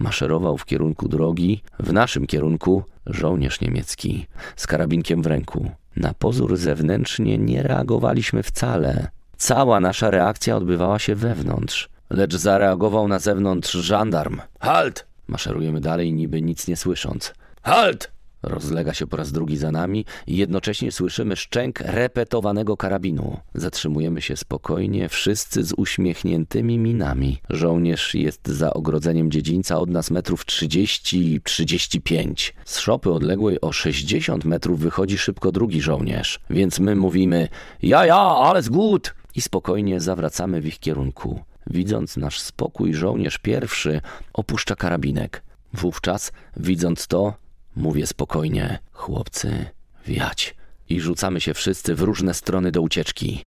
maszerował w kierunku drogi, w naszym kierunku żołnierz niemiecki z karabinkiem w ręku. Na pozór zewnętrznie nie reagowaliśmy wcale. Cała nasza reakcja odbywała się wewnątrz, lecz zareagował na zewnątrz żandarm. Halt! Maszerujemy dalej, niby nic nie słysząc. Halt! Rozlega się po raz drugi za nami i jednocześnie słyszymy szczęk repetowanego karabinu. Zatrzymujemy się spokojnie, wszyscy z uśmiechniętymi minami. Żołnierz jest za ogrodzeniem dziedzińca od nas metrów 30-35. Z szopy odległej o 60 metrów wychodzi szybko drugi żołnierz, więc my mówimy ja, ja, ale zgód! I spokojnie zawracamy w ich kierunku. Widząc nasz spokój, żołnierz pierwszy opuszcza karabinek. Wówczas, widząc to, Mówię spokojnie, chłopcy, wiać. I rzucamy się wszyscy w różne strony do ucieczki.